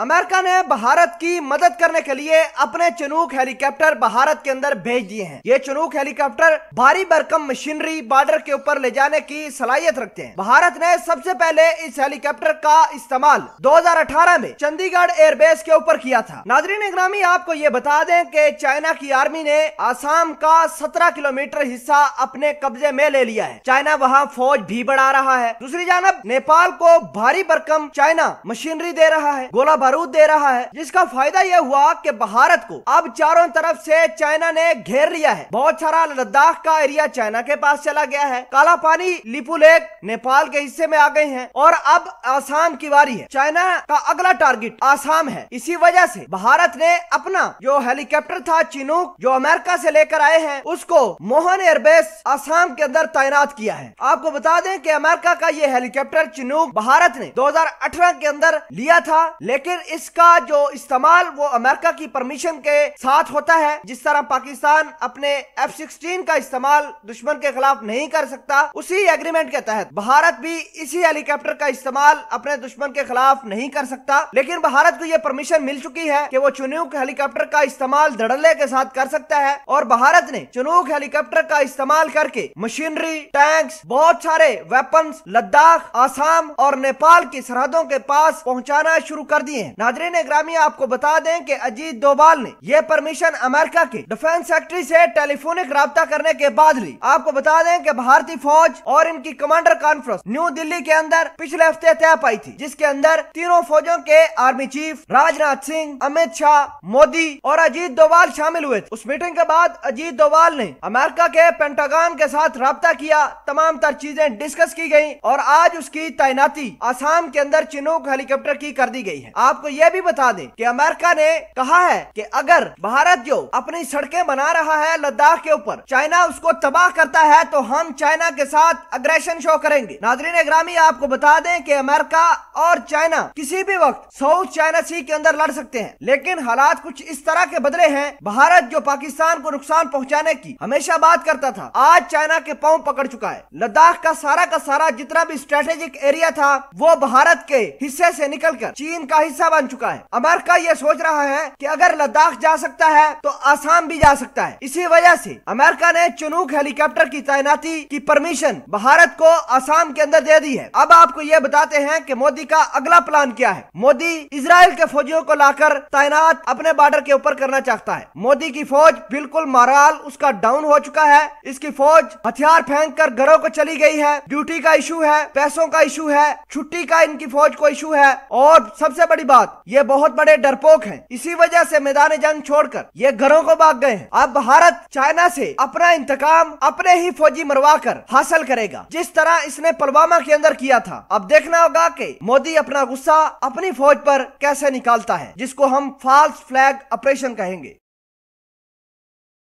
America ने भारत की मदद करने के लिए अपने चनूक हेलीकॉप्टर भारत के अंदर भेज दिए हैं ये चनूक हेलीकॉप्टर भारी भरकम मशीनरी बॉर्डर के ऊपर ले जाने की सलाहियत रखते हैं भारत ने सबसे पहले इस हेलीकॉप्टर का इस्तेमाल 2018 में चंडीगढ़ एयरबेस के ऊपर किया था नाजरीन इग्रामी आपको ये बता दें की चाइना की आर्मी ने आसाम का सत्रह किलोमीटर हिस्सा अपने कब्जे में ले लिया है चाइना वहाँ फौज भी बढ़ा रहा है दूसरी जानब नेपाल को भारी भरकम चाइना मशीनरी दे रहा है गोला बारूद दे रहा है जिसका फायदा यह हुआ कि भारत को अब चारों तरफ से चाइना ने घेर लिया है बहुत सारा लद्दाख का एरिया चाइना के पास चला गया है काला पानी लिपू लेक नेपाल के हिस्से में आ गए है और अब आसाम की वारी है चाइना का अगला टारगेट आसाम है इसी वजह से भारत ने अपना जो हेलीकॉप्टर था चिनूक जो अमेरिका से लेकर आए हैं उसको मोहन एयरबेस आसाम के अंदर तैनात किया है आपको बता दें कि अमेरिका का ये हेलीकॉप्टर चिनूक भारत ने 2018 के अंदर लिया था लेकिन फिर इसका जो इस्तेमाल वो अमेरिका की परमिशन के साथ होता है जिस तरह पाकिस्तान अपने एफ सिक्सटीन का इस्तेमाल दुश्मन के खिलाफ नहीं कर सकता उसी एग्रीमेंट के तहत भारत भी इसी हेलीकॉप्टर का इस्तेमाल अपने दुश्मन के खिलाफ नहीं कर सकता लेकिन भारत को यह परमिशन मिल चुकी है की वो चुनूक हेलीकॉप्टर का इस्तेमाल धड़ल्ले के साथ कर सकता है और भारत ने चुनूक हेलीकॉप्टर का इस्तेमाल करके मशीनरी टैंक्स बहुत सारे वेपन लद्दाख आसाम और नेपाल की सरहदों के पास पहुँचाना शुरू कर दिए हैं नाजरीन ग्रामी आपको बता दें कि अजीत डोभाल ने यह परमिशन अमेरिका के डिफेंस सेक्रेटरी से टेलीफोनिक रबता करने के बाद ली आपको बता दें कि भारतीय फौज और इनकी कमांडर कॉन्फ्रेंस न्यू दिल्ली के अंदर पिछले हफ्ते तय पाई थी जिसके अंदर तीनों फौजों के आर्मी चीफ राजनाथ सिंह अमित शाह मोदी और अजीत डोवाल शामिल हुए उस मीटिंग के बाद अजीत डोवाल ने अमेरिका के पेंटागन के साथ रबता किया तमाम तर चीजें डिस्कस की गयी और आज उसकी तैनाती आसाम के अंदर चिनूक हेलीकॉप्टर की कर दी गयी है आप आपको ये भी बता दें कि अमेरिका ने कहा है कि अगर भारत जो अपनी सड़कें बना रहा है लद्दाख के ऊपर चाइना उसको तबाह करता है तो हम चाइना के साथ अग्रेशन शो करेंगे नाजरीन ग्रामी आपको बता दें कि अमेरिका और चाइना किसी भी वक्त साउथ चाइना सी के अंदर लड़ सकते हैं लेकिन हालात कुछ इस तरह के बदले हैं भारत जो पाकिस्तान को नुकसान पहुंचाने की हमेशा बात करता था आज चाइना के पाँव पकड़ चुका है लद्दाख का सारा का सारा जितना भी स्ट्रेटेजिक एरिया था वो भारत के हिस्से से निकलकर चीन का हिस्सा हिस्सा बन चुका है अमेरिका ये सोच रहा है कि अगर लद्दाख जा सकता है तो आसाम भी जा सकता है इसी वजह से अमेरिका ने चुनूक हेलीकॉप्टर की तैनाती की परमिशन भारत को आसाम के अंदर दे दी है अब आपको ये बताते हैं कि मोदी का अगला प्लान क्या है मोदी इसराइल के फौजियों को लाकर तैनात अपने बॉर्डर के ऊपर करना चाहता है मोदी की फौज बिल्कुल माराल उसका डाउन हो चुका है इसकी फौज हथियार फेंक कर घरों को चली गई है ड्यूटी का इशू है पैसों का इशू है छुट्टी का इनकी फौज को इशू है और सबसे बड़ी बात ये बहुत बड़े डरपोक हैं इसी वजह से मैदान जंग छोड़कर ये घरों को भाग गए हैं अब भारत चाइना से अपना इंतकाम अपने ही फौजी मरवा कर हासिल करेगा जिस तरह इसने पुलवामा के अंदर किया था अब देखना होगा कि मोदी अपना गुस्सा अपनी फौज पर कैसे निकालता है जिसको हम फॉल्स फ्लैग ऑपरेशन कहेंगे